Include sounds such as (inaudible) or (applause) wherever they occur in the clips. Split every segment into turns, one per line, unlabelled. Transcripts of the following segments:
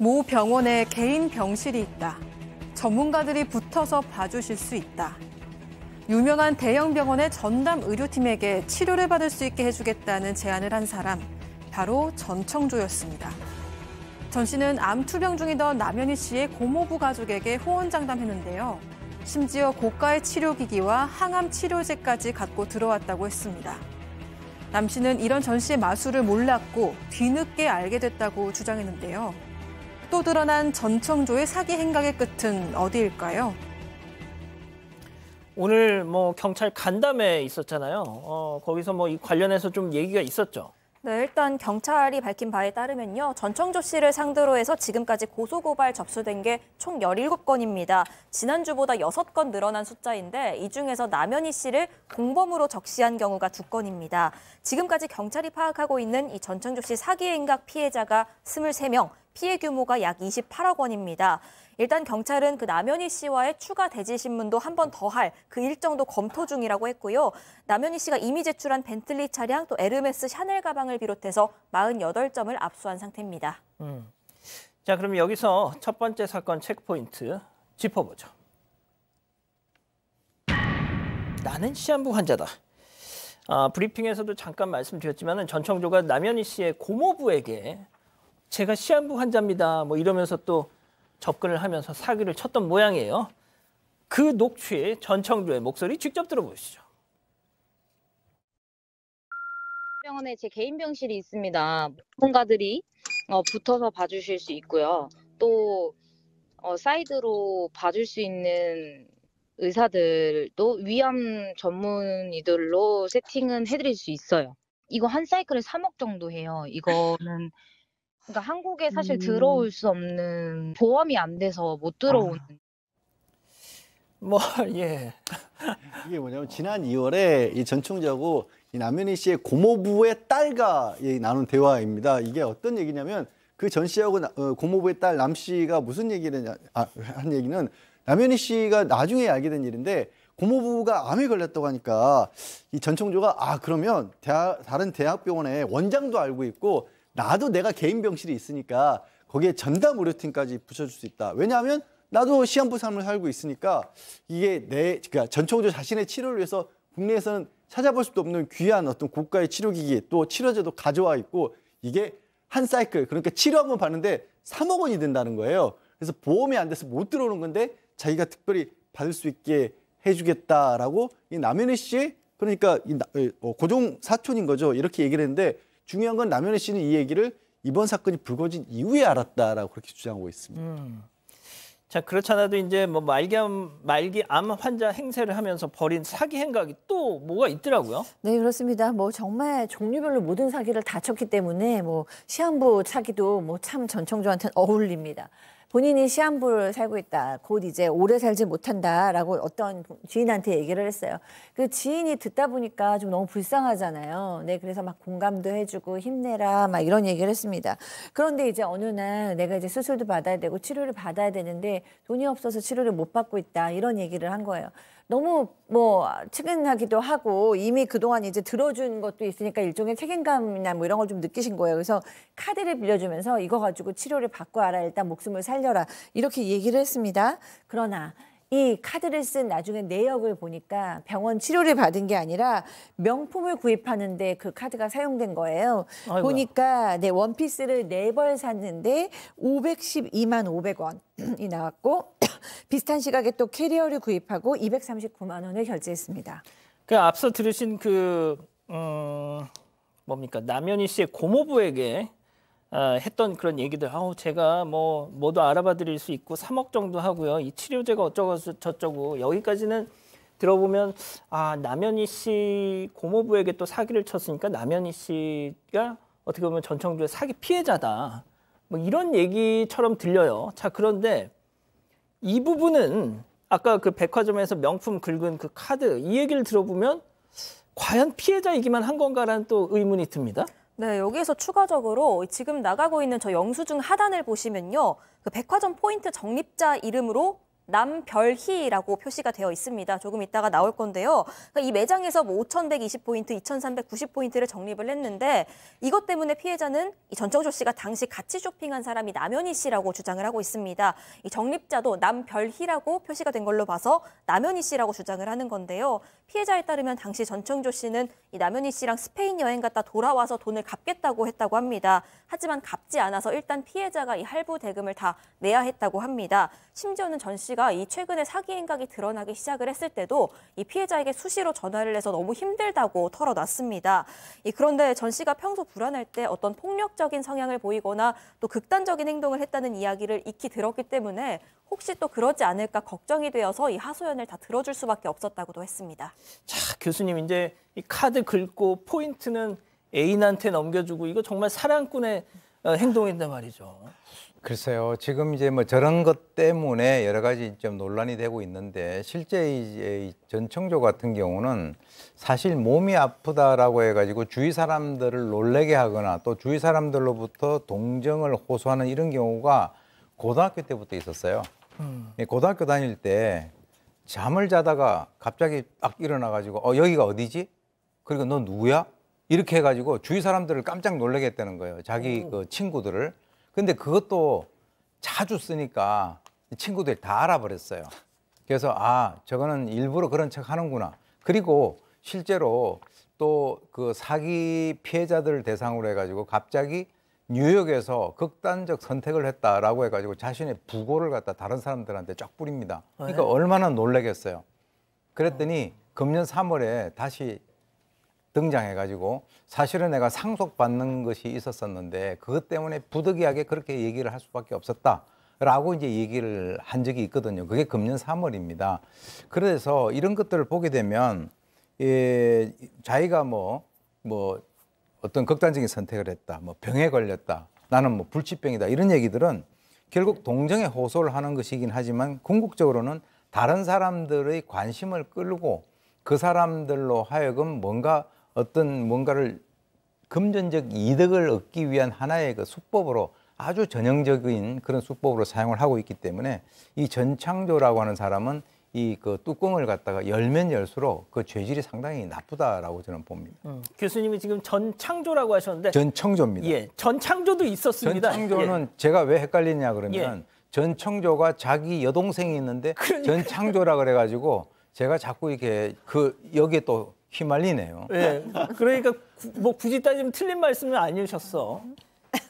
모 병원에 개인 병실이 있다. 전문가들이 붙어서 봐주실 수 있다. 유명한 대형 병원의 전담 의료팀에게 치료를 받을 수 있게 해주겠다는 제안을 한 사람, 바로 전청조였습니다. 전 씨는 암투병 중이던 남현희 씨의 고모부 가족에게 호언장담했는데요. 심지어 고가의 치료기기와 항암 치료제까지 갖고 들어왔다고 했습니다. 남 씨는 이런 전 씨의 마술을 몰랐고 뒤늦게 알게 됐다고 주장했는데요. 또 드러난 전청조의 사기 행각의 끝은 어디일까요?
오늘 뭐 경찰 간담회 있었잖아요. 어, 거기서 뭐이 관련해서 좀 얘기가 있었죠.
네, 일단 경찰이 밝힌 바에 따르면요. 전청조 씨를 상대로 해서 지금까지 고소고발 접수된 게 총 17건입니다. 지난주보다 6건 늘어난 숫자인데 이 중에서 남현희 씨를 공범으로 적시한 경우가 2건입니다. 지금까지 경찰이 파악하고 있는 이 전청조 씨 사기 행각 피해자가 23명, 피해 규모가 약 28억 원입니다. 일단 경찰은 그 남현희 씨와의 추가 대지 신문도 한 번 더 할 그 일정도 검토 중이라고 했고요. 남현희 씨가 이미 제출한 벤틀리 차량 또 에르메스 샤넬 가방을 비롯해서 48점을 압수한 상태입니다.
음.
자, 그럼 여기서 첫 번째 사건 체크포인트 짚어보죠. 나는 시한부 환자다. 아, 브리핑에서도 잠깐 말씀드렸지만 전청조가 남현희 씨의 고모부에게 제가 시한부 환자입니다. 뭐 이러면서 또 접근을 하면서 사기를 쳤던 모양이에요. 그 녹취 전청조의 목소리 직접 들어보시죠.
병원에 제 개인 병실이 있습니다. 전문가들이 어, 붙어서 봐주실 수 있고요. 또 어, 사이드로 봐줄 수 있는 의사들도 위암 전문의들로 세팅은 해드릴 수 있어요. 이거 한 사이클에 3억 정도 해요. 이거는 그러니까 한국에 사실 음. 들어올 수 없는 보험이 안 돼서 못 아. 들어오는 뭐 (laughs) 예.
이게 뭐냐면 지난 2월에 이 전총자고 이 남현희 씨의 고모부의 딸과 이 나눈 대화입니다. 이게 어떤 얘기냐면 그 전 씨하고 어, 고모부의 딸 남 씨가 무슨 얘기를 아, 한 얘기는 남현희 씨가 나중에 알게 된 일인데 고모부가 암에 걸렸다고 하니까 이 전총조가 아 그러면 대학, 다른 대학병원에 원장도 알고 있고 나도 내가 개인 병실이 있으니까 거기에 전담 의료팀까지 붙여줄 수 있다. 왜냐하면 나도 시한부 삶을 살고 있으니까 이게 내 그러니까 전청조 자신의 치료를 위해서 국내에서는 찾아볼 수도 없는 귀한 어떤 고가의 치료기기 또 치료제도 가져와 있고 이게 한 사이클 그러니까 치료 한번 받는데 3억 원이 된다는 거예요. 그래서 보험이 안 돼서 못 들어오는 건데 자기가 특별히 받을 수 있게 해주겠다라고 이 남현희 씨 그러니까 이 어, 고종 사촌인 거죠 이렇게 얘기를 했는데 중요한 건 남현희 씨는 이 얘기를 이번 사건이 불거진 이후에 알았다라고 그렇게 주장하고 있습니다. 음.
자 그렇잖아도 이제 뭐 말기암 말기암 환자 행세를 하면서 벌인 사기 행각이 또 뭐가 있더라고요.
네 그렇습니다. 뭐 정말 종류별로 모든 사기를 다 쳤기 때문에 뭐 시한부 사기도 뭐 참 전청조한테는 어울립니다. 본인이 시한부를 살고 있다. 곧 이제 오래 살지 못한다라고 어떤 지인한테 얘기를 했어요. 그 지인이 듣다 보니까 좀 너무 불쌍하잖아요. 네, 그래서 막 공감도 해주고 힘내라 막 이런 얘기를 했습니다. 그런데 이제 어느 날 내가 이제 수술도 받아야 되고 치료를 받아야 되는데 돈이 없어서 치료를 못 받고 있다 이런 얘기를 한 거예요. 너무 뭐 측은하기도 하고 이미 그동안 이제 들어준 것도 있으니까 일종의 책임감이나 뭐 이런 걸 좀 느끼신 거예요. 그래서 카드를 빌려주면서 이거 가지고 치료를 받고 알아 일단 목숨을 살려라 이렇게 얘기를 했습니다. 그러나 이 카드를 쓴 나중에 내역을 보니까 병원 치료를 받은 게 아니라 명품을 구입하는데 그 카드가 사용된 거예요. 아이고야. 보니까 네 원피스를 네 벌 샀는데 512만 500원이 나왔고 비슷한 시각에 또 캐리어를 구입하고 239만 원을 결제했습니다.
그 앞서 들으신 그 음, 뭡니까 남현희 씨의 고모부에게 아, 했던 그런 얘기들 아우 제가 뭐 뭐도 알아봐 드릴 수 있고 3억 정도 하고요 이 치료제가 어쩌고 저쩌고 여기까지는 들어보면 아 남현희 씨 고모부에게 또 사기를 쳤으니까 남현희 씨가 어떻게 보면 전청주의 사기 피해자다 뭐 이런 얘기처럼 들려요 자 그런데 이 부분은 아까 그 백화점에서 명품 긁은 그 카드 이 얘기를 들어보면 과연 피해자이기만 한 건가라는 또 의문이 듭니다.
네, 여기에서 추가적으로 지금 나가고 있는 저 영수증 하단을 보시면요. 그 백화점 포인트 적립자 이름으로 남별희라고 표시가 되어 있습니다. 조금 있다가 나올 건데요. 그러니까 이 매장에서 뭐 5,120포인트, 2,390포인트를 적립을 했는데 이것 때문에 피해자는 이 전청조 씨가 당시 같이 쇼핑한 사람이 남현희 씨라고 주장을 하고 있습니다. 이 적립자도 남별희라고 표시가 된 걸로 봐서 남현희 씨라고 주장을 하는 건데요. 피해자에 따르면 당시 전청조 씨는 이 남현희 씨랑 스페인 여행 갔다 돌아와서 돈을 갚겠다고 했다고 합니다. 하지만 갚지 않아서 일단 피해자가 이 할부 대금을 다 내야 했다고 합니다. 심지어는 전 씨가 씨가 이 최근에 사기 행각이 드러나기 시작을 했을 때도 이 피해자에게 수시로 전화를 해서 너무 힘들다고 털어놨습니다. 그런데 전 씨가 평소 불안할 때 어떤 폭력적인 성향을 보이거나 또 극단적인 행동을 했다는 이야기를 익히 들었기 때문에 혹시 또 그러지 않을까 걱정이 되어서 이 하소연을 다 들어줄 수밖에 없었다고도 했습니다.
자, 교수님 이제 이 카드 긁고 포인트는 애인한테 넘겨주고 이거 정말 사랑꾼의 어, 행동인데 말이죠.
글쎄요. 지금 이제 뭐 저런 것 때문에 여러 가지 좀 논란이 되고 있는데 실제 이제 전청조 같은 경우는 사실 몸이 아프다라고 해가지고 주위 사람들을 놀래게 하거나 또 주위 사람들로부터 동정을 호소하는 이런 경우가 고등학교 때부터 있었어요. 음. 예, 고등학교 다닐 때 잠을 자다가 갑자기 딱 일어나가지고 어 여기가 어디지? 그리고 그러니까 너 누구야? 이렇게 해가지고 주위 사람들을 깜짝 놀래게 했다는 거예요. 자기 그 친구들을. 근데 그것도 자주 쓰니까 친구들이 다 알아버렸어요. 그래서 아, 저거는 일부러 그런 척 하는구나. 그리고 실제로 또 그 사기 피해자들을 대상으로 해가지고 갑자기 뉴욕에서 극단적 선택을 했다라고 해가지고 자신의 부고를 갖다 다른 사람들한테 쫙 뿌립니다. 그러니까 네. 얼마나 놀라겠어요. 그랬더니 어. 금년 3월에 다시 등장해가지고 사실은 내가 상속받는 것이 있었었는데 그것 때문에 부득이하게 그렇게 얘기를 할 수밖에 없었다. 라고 이제 얘기를 한 적이 있거든요. 그게 금년 3월입니다. 그래서 이런 것들을 보게 되면, 예, 자기가 뭐, 뭐 어떤 극단적인 선택을 했다, 뭐 병에 걸렸다, 나는 뭐 불치병이다, 이런 얘기들은 결국 동정에 호소를 하는 것이긴 하지만 궁극적으로는 다른 사람들의 관심을 끌고 그 사람들로 하여금 뭔가 어떤 뭔가를 금전적 이득을 얻기 위한 하나의 그 수법으로 아주 전형적인 그런 수법으로 사용을 하고 있기 때문에 이 전창조라고 하는 사람은 이 그 뚜껑을 갖다가 열면 열수록 그 죄질이 상당히 나쁘다라고 저는 봅니다.
음, 교수님이 지금 전창조라고 하셨는데
전청조입니다. 예,
전창조도 있었습니다. 전창조는
예. 제가 왜 헷갈리냐 그러면 예. 전청조가 자기 여동생이 있는데 그러니까. 전창조라 그래가지고 제가 자꾸 이렇게 그 여기에 또 휘말리네요. 예.
그러니까 뭐 굳이 따지면 틀린 말씀은 아니셨어.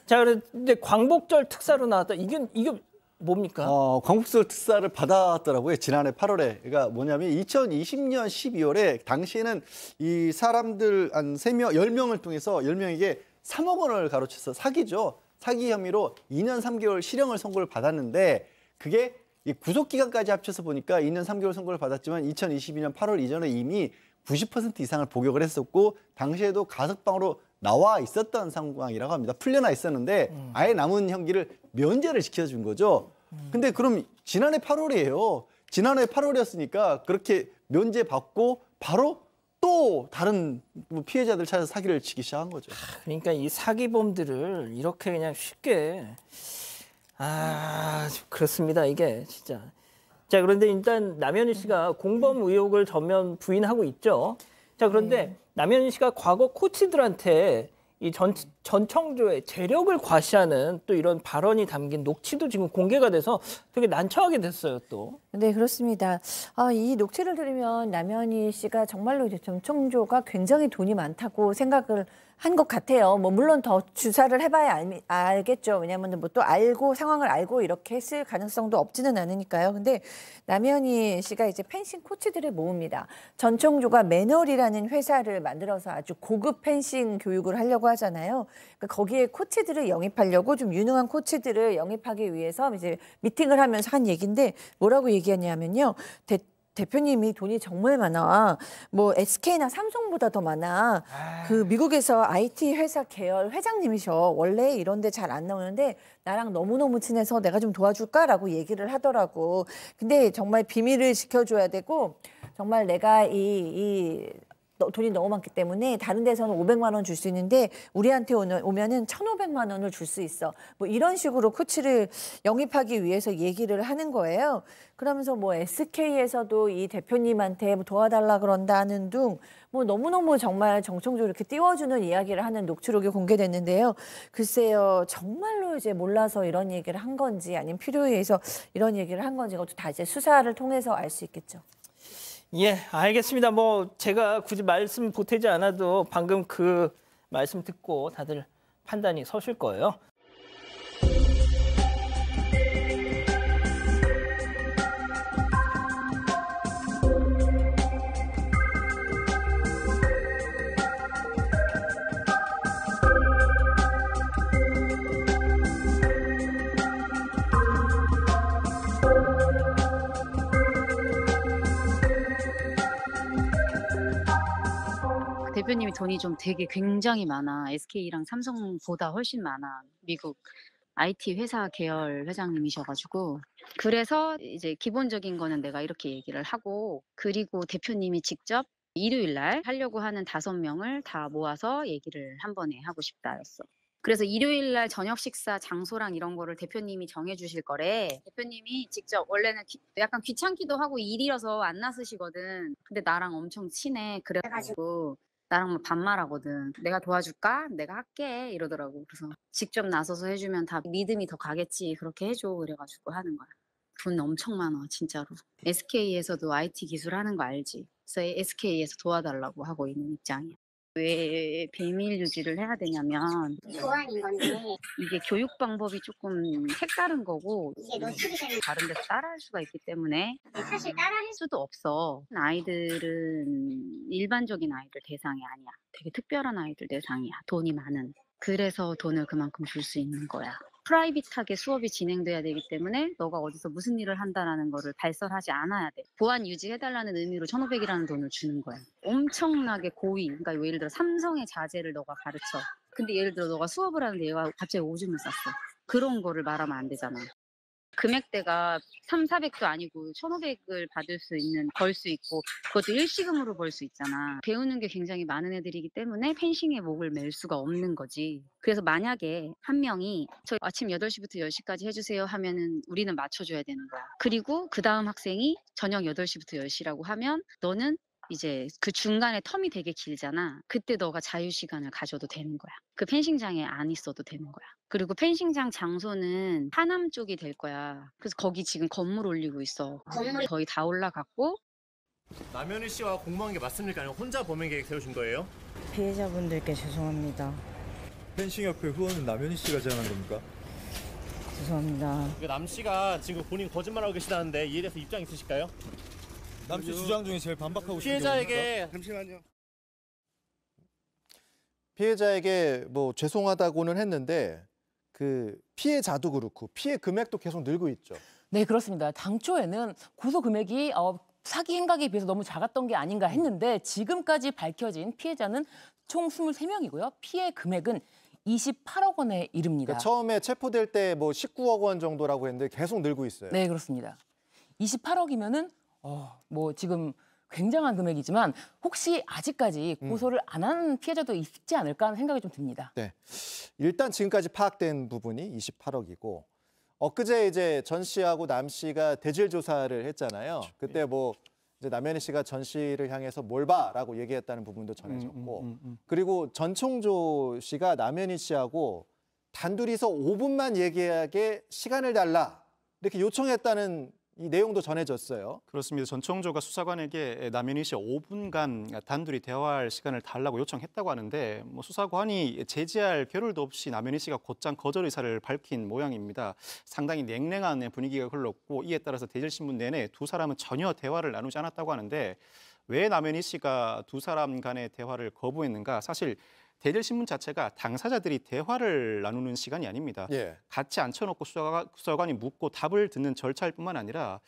자, 그런데 광복절 특사로 나왔다. 이게
이게 뭡니까? 어, 광복절 특사를 받았더라고요. 지난해 8월에. 그러니까 뭐냐면 2020년 12월에 당시에는 이 사람들 한 3명, 10명을 통해서 10명에게 3억 원을 가로채서 사기죠. 사기 혐의로 2년 3개월 실형을 선고를 받았는데 그게 이 구속 기간까지 합쳐서 보니까 2년 3개월 선고를 받았지만 2022년 8월 이전에 이미 90% 이상을 복역을 했었고 당시에도 가석방으로 나와 있었던 상황이라고 합니다. 풀려나 있었는데 음. 아예 남은 형기를 면제를 시켜준 거죠. 음. 근데 그럼 지난해 8월이에요. 지난해 8월이었으니까 그렇게 면제 받고 바로 또 다른 뭐 피해자들 찾아서 사기를 치기
시작한 거죠. 아, 그러니까 이 사기범들을 이렇게 그냥 쉽게 아 그렇습니다 이게 진짜 자, 그런데 일단 남현희 음. 씨가 공범 음. 의혹을 전면 부인하고 있죠. 자, 그런데 네. 남현희 씨가 과거 코치들한테 이 전, 음. 전청조의 재력을 과시하는 또 이런 발언이 담긴 녹취도 지금 공개가 돼서 되게 난처하게 됐어요, 또.
네, 그렇습니다. 아, 이 녹취를 들으면 남현희 씨가 정말로 이제 전청조가 굉장히 돈이 많다고 생각을 한것 같아요. 뭐 물론 더 주사를 해봐야 알, 알겠죠. 왜냐하면 뭐또 알고 상황을 알고 이렇게 했을 가능성도 없지는 않으니까요. 근데 남현희 씨가 이제 펜싱 코치들을 모읍니다. 전청조가 매널이라는 회사를 만들어서 아주 고급 펜싱 교육을 하려고 하잖아요. 그러니까 거기에 코치들을 영입하려고 좀 유능한 코치들을 영입하기 위해서 이제 미팅을 하면서 한 얘기인데 뭐라고 얘기하냐면요. 대표님이 돈이 정말 많아. 뭐 SK나 삼성보다 더 많아. 에이. 그 미국에서 IT 회사 계열 회장님이셔. 원래 이런 데 잘 안 나오는데 나랑 너무너무 친해서 내가 좀 도와줄까라고 얘기를 하더라고. 근데 정말 비밀을 지켜줘야 되고 정말 내가 이, 이 돈이 너무 많기 때문에 다른 데서는 500만 원 줄 수 있는데 우리한테 오는, 오면은 1,500만 원을 줄 수 있어. 뭐 이런 식으로 코치를 영입하기 위해서 얘기를 하는 거예요. 그러면서 뭐 SK에서도 이 대표님한테 뭐 도와달라 그런다는 둥 뭐 너무너무 정말 정청적 이렇게 띄워주는 이야기를 하는 녹취록이 공개됐는데요. 글쎄요, 정말로 이제 몰라서 이런 얘기를 한 건지 아니면 필요에 의해서 이런 얘기를 한 건지 그것도 다 이제 수사를 통해서 알 수 있겠죠.
예, 알겠습니다. 뭐 제가 굳이 말씀 보태지 않아도 방금 그 말씀 듣고 다들 판단이 서실 거예요.
대표님이 돈이 좀 되게 굉장히 많아. SK랑 삼성보다 훨씬 많아. 미국 IT 회사 계열 회장님이셔가지고 그래서 이제 기본적인 거는 내가 이렇게 얘기를 하고 그리고 대표님이 직접 일요일 날 하려고 하는 다섯 명을 다 모아서 얘기를 한 번에 하고 싶다였어. 그래서 일요일 날 저녁 식사 장소랑 이런 거를 대표님이 정해 주실 거래. 대표님이 직접 원래는 귀, 약간 귀찮기도 하고 일이라서 안 나서시거든. 근데 나랑 엄청 친해. 그래가지고 나랑 뭐 반말하거든. 내가 도와줄까? 내가 할게. 이러더라고. 그래서 직접 나서서 해주면 다 믿음이 더 가겠지. 그렇게 해줘. 그래가지고 하는 거야. 돈 엄청 많아, 진짜로. SK에서도 IT 기술 하는 거 알지? 그래서 SK에서 도와달라고 하고 있는 입장이야. 왜 비밀 유지를 해야 되냐면 보안인 건데 이게 교육 방법이 조금 색다른 거고 이게 노출이 음, 되면 다른 데서 따라할 수가 있기 때문에 네, 사실 따라할 수도 없어. 아이들은 일반적인 아이들 대상이 아니야. 되게 특별한 아이들 대상이야. 돈이 많은. 그래서 돈을 그만큼 줄 수 있는 거야. 프라이빗하게 수업이 진행돼야 되기 때문에 너가 어디서 무슨 일을 한다라는 거를 발설하지 않아야 돼. 보안 유지해달라는 의미로 1,500이라는 돈을 주는 거야. 엄청나게 고위, 그러니까 예를 들어 삼성의 자재를 너가 가르쳐. 근데 예를 들어 너가 수업을 하는데 얘가 갑자기 오줌을 쌌어. 그런 거를 말하면 안 되잖아. 금액대가 3, 400도 아니고 1,500을 받을 수 있는 벌 수 있고 그것도 일시금으로 벌 수 있잖아. 배우는 게 굉장히 많은 애들이기 때문에 펜싱에 목을 맬 수가 없는 거지. 그래서 만약에 한 명이 저 아침 8시부터 10시까지 해주세요 하면은 우리는 맞춰줘야 되는 거야. 그리고 그 다음 학생이 저녁 8시부터 10시라고 하면 너는 이제 그 중간에 텀이 되게 길잖아. 그때 너가 자유 시간을 가져도 되는 거야. 그 펜싱장에 안 있어도 되는 거야. 그리고 펜싱장 장소는 하남 쪽이 될 거야. 그래서 거기 지금 건물 올리고 있어. 건물 거의 다 올라갔고
남현희 씨와 공모한 게 맞습니까? 아니면 혼자 범행 계획 세우신 거예요?
피해자분들께 죄송합니다.
펜싱협회 후원은 남현희 씨가 제안한 겁니까?
죄송합니다.
그 남 씨가 지금 본인 거짓말하고 계시다는데 이에 대해서 입장 있으실까요? 남씨 주장 중에 제일 반박하고 싶은 피해자에게
잠시만요.
피해자에게 뭐 죄송하다고는 했는데 그 피해자도 그렇고 피해 금액도 계속 늘고 있죠.
네 그렇습니다. 당초에는 고소 금액이 어, 사기 행각에 비해서 너무 작았던 게 아닌가 음. 했는데 지금까지 밝혀진 피해자는 총 23명이고요. 피해 금액은 28억 원에 이릅니다. 그러니까
처음에 체포될 때 뭐 19억 원 정도라고 했는데 계속 늘고 있어요. 네 그렇습니다.
28억이면은 어, 뭐 지금 굉장한 금액이지만 혹시 아직까지 음. 고소를 안 한 피해자도 있지 않을까 하는 생각이 좀 듭니다.
네. 일단 지금까지 파악된 부분이 28억이고 엊그제 이제 전 씨하고 남 씨가 대질 조사를 했잖아요. 그렇죠. 그때 뭐 이제 남현희 씨가 전 씨를 향해서 뭘 봐라고 얘기했다는 부분도 전해졌고 음, 음, 음, 음, 음. 그리고 전총조 씨가 남현희 씨하고 단둘이서 5분만 얘기하게 시간을 달라 이렇게 요청했다는 이 내용도 전해졌어요.
그렇습니다. 전청조가 수사관에게 남현희 씨 5분간 단둘이 대화할 시간을 달라고 요청했다고 하는데 뭐 수사관이 제지할 겨를도 없이 남현희 씨가 곧장 거절 의사를 밝힌 모양입니다. 상당히 냉랭한 분위기가 흘렀고 이에 따라서 대질신문 내내 두 사람은 전혀 대화를 나누지 않았다고 하는데 왜 남현희 씨가 두 사람 간의 대화를 거부했는가 사실 대일 신문 자체가 당사자들이 대화를 나누는 시간이 아닙니다. 예. 같이 앉혀놓고 수사관, 이 묻고 답을 듣는 절차일 뿐만 아니라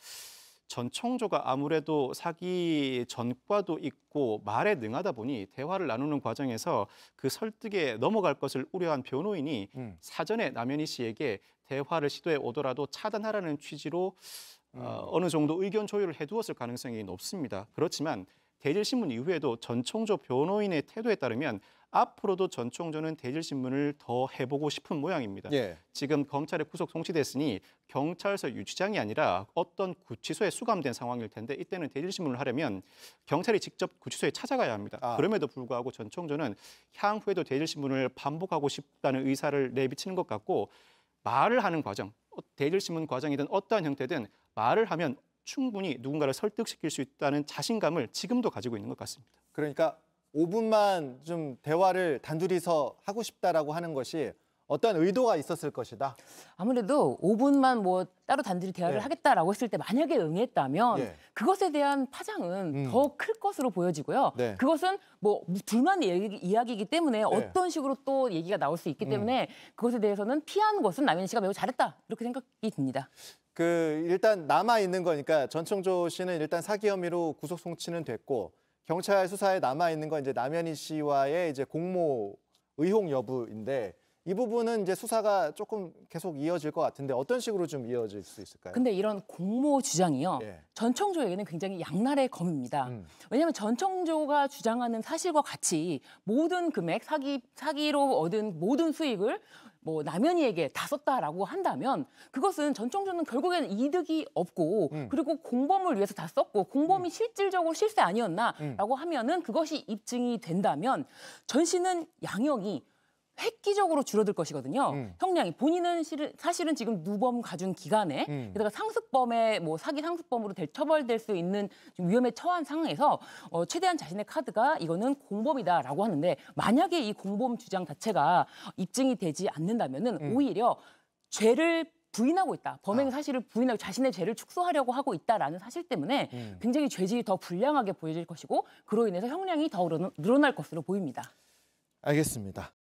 전청조가 아무래도 사기 전과도 있고 말에 능하다 보니 대화를 나누는 과정에서 그 설득에 넘어갈 것을 우려한 변호인이 음. 사전에 남현희 씨에게 대화를 시도해 오더라도 차단하라는 취지로 어, 음. 어, 어느 정도 의견 조율을 해두었을 가능성이 높습니다. 그렇지만 대질신문 이후에도 전청조 변호인의 태도에 따르면 앞으로도 전총조는 대질신문을 더 해보고 싶은 모양입니다. 예. 지금 검찰에 구속 송치됐으니 경찰서 유치장이 아니라 어떤 구치소에 수감된 상황일 텐데 이때는 대질신문을 하려면 경찰이 직접 구치소에 찾아가야 합니다. 아. 그럼에도 불구하고 전총조는 향후에도 대질신문을 반복하고 싶다는 의사를 내비치는 것 같고 말을 하는 과정, 대질신문 과정이든 어떠한 형태든 말을 하면 충분히 누군가를 설득시킬 수 있다는 자신감을
지금도 가지고 있는 것 같습니다. 그러니까 5분만 좀 대화를 단둘이서 하고 싶다라고 하는 것이 어떤 의도가 있었을 것이다.
아무래도 5분만 뭐 따로 단둘이 대화를 예. 하겠다라고 했을 때 만약에 응했다면 예. 그것에 대한 파장은 음. 더클 것으로 보여지고요. 네. 그것은 뭐둘만 이야기이기 때문에 예. 어떤 식으로 또 얘기가 나올 수 있기 음. 때문에 음. 그것에 대해서는 피한 것은 남현 씨가 매우 잘했다 이렇게 생각이 듭니다.
그 일단 남아 있는 거니까 전청조 씨는 일단 사기 혐의로 구속 송치는 됐고 경찰 수사에 남아 있는 건 이제 남현희 씨와의 이제 공모 의혹 여부인데 이 부분은 이제 수사가 조금 계속 이어질 것 같은데 어떤 식으로 좀 이어질 수 있을까요? 근데
이런 공모 주장이요. 예. 전청조에게는 굉장히 양날의 검입니다. 음. 왜냐하면 전청조가 주장하는 사실과 같이 모든 금액 사기 사기로 얻은 모든 수익을 뭐 남연이에게 다 썼다라고 한다면 그것은 전청조는 결국에는 이득이 없고 음. 그리고 공범을 위해서 다 썼고 공범이 음. 실질적으로 실세 아니었나라고 음. 하면은 그것이 입증이 된다면 전 씨는 양형이 획기적으로 줄어들 것이거든요. 음. 형량이 본인은 실은, 사실은 지금 누범 가중 기간에 음. 게다가 상습범에 뭐 사기 상습범으로 될 처벌될 수 있는 위험에 처한 상황에서 어, 최대한 자신의 카드가 이거는 공범이다라고 하는데 만약에 이 공범 주장 자체가 입증이 되지 않는다면은 음. 오히려 죄를 부인하고 있다. 범행 아. 사실을 부인하고 자신의 죄를 축소하려고 하고 있다라는 사실 때문에 음. 굉장히 죄질이 더 불량하게 보여질 것이고 그로 인해서 형량이 더 늘어날 것으로 보입니다.
알겠습니다.